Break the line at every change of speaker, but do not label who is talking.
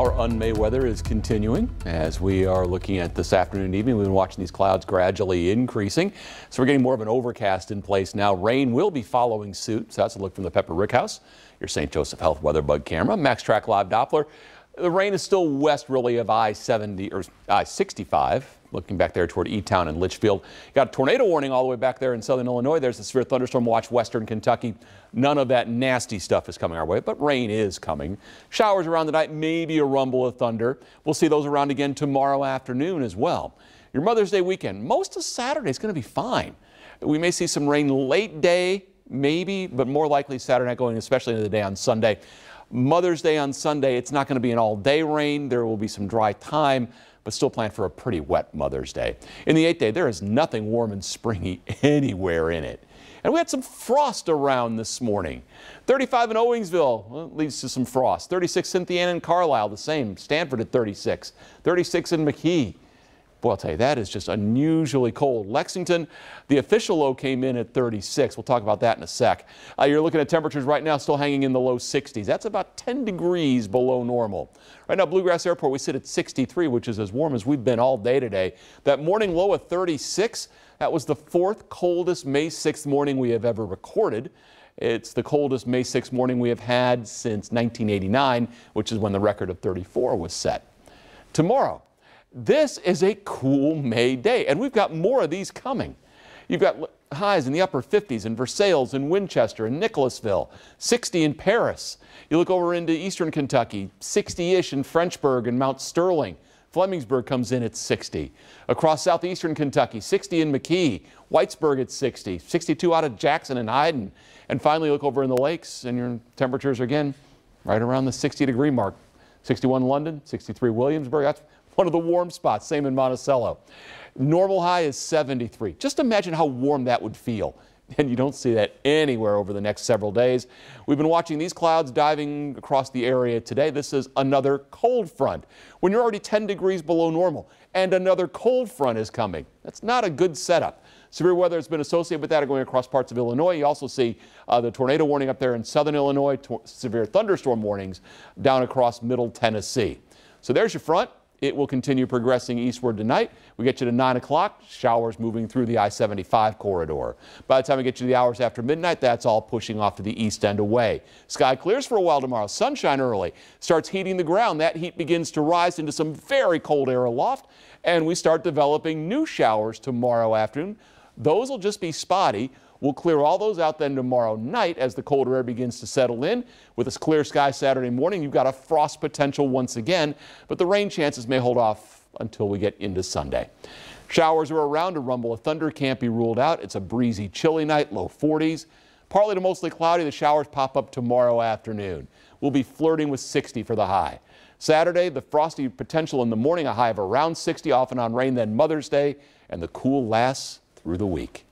Our May weather is continuing as we are looking at this afternoon and evening. We've been watching these clouds gradually increasing. So we're getting more of an overcast in place now. Rain will be following suit. So that's a look from the Pepper Rickhouse, your St. Joseph Health Weather Bug camera. Max Track Live Doppler. The rain is still west really of I-70 or I-65 looking back there toward E-Town and Litchfield. Got a tornado warning all the way back there in southern Illinois. There's a severe thunderstorm watch western Kentucky. None of that nasty stuff is coming our way, but rain is coming. Showers around the night, maybe a rumble of thunder. We'll see those around again tomorrow afternoon as well. Your Mother's Day weekend, most of Saturday is going to be fine. We may see some rain late day, maybe, but more likely Saturday night going, especially into the day on Sunday. Mother's Day on Sunday, it's not going to be an all day rain. There will be some dry time, but still plan for a pretty wet Mother's Day. In the eighth day, there is nothing warm and springy anywhere in it. And we had some frost around this morning. 35 in Owingsville well, leads to some frost. 36 Cynthia and Carlisle, the same. Stanford at 36. 36 in McKee. Boy, I'll tell you, that is just unusually cold. Lexington, the official low came in at 36. We'll talk about that in a sec. Uh, you're looking at temperatures right now still hanging in the low 60s. That's about 10 degrees below normal. Right now, Bluegrass Airport, we sit at 63, which is as warm as we've been all day today. That morning low of 36, that was the fourth coldest May 6th morning we have ever recorded. It's the coldest May 6th morning we have had since 1989, which is when the record of 34 was set. Tomorrow, this is a cool May day, and we've got more of these coming. You've got highs in the upper 50s in Versailles and Winchester and Nicholasville, 60 in Paris. You look over into eastern Kentucky, 60-ish in Frenchburg and Mount Sterling. Flemingsburg comes in at 60. Across southeastern Kentucky, 60 in McKee, Whitesburg at 60, 62 out of Jackson and Hyden. And finally, look over in the lakes, and your temperatures are again right around the 60 degree mark. 61 London, 63 Williamsburg. That's one of the warm spots, same in Monticello. Normal high is 73. Just imagine how warm that would feel. And you don't see that anywhere over the next several days. We've been watching these clouds diving across the area today. This is another cold front. When you're already 10 degrees below normal and another cold front is coming, that's not a good setup. Severe weather has been associated with that going across parts of Illinois. You also see uh, the tornado warning up there in southern Illinois, severe thunderstorm warnings down across middle Tennessee. So there's your front. It will continue progressing eastward tonight. We get you to 9 o'clock, showers moving through the I-75 corridor. By the time we get you to the hours after midnight, that's all pushing off to the east end away. Sky clears for a while tomorrow. Sunshine early. Starts heating the ground. That heat begins to rise into some very cold air aloft, and we start developing new showers tomorrow afternoon. Those will just be spotty. We'll clear all those out then tomorrow night as the colder air begins to settle in. With this clear sky Saturday morning, you've got a frost potential once again, but the rain chances may hold off until we get into Sunday. Showers are around a rumble of thunder can't be ruled out. It's a breezy, chilly night, low 40s. Partly to mostly cloudy, the showers pop up tomorrow afternoon. We'll be flirting with 60 for the high. Saturday, the frosty potential in the morning, a high of around 60 off and on rain, then Mother's Day, and the cool lasts through the week.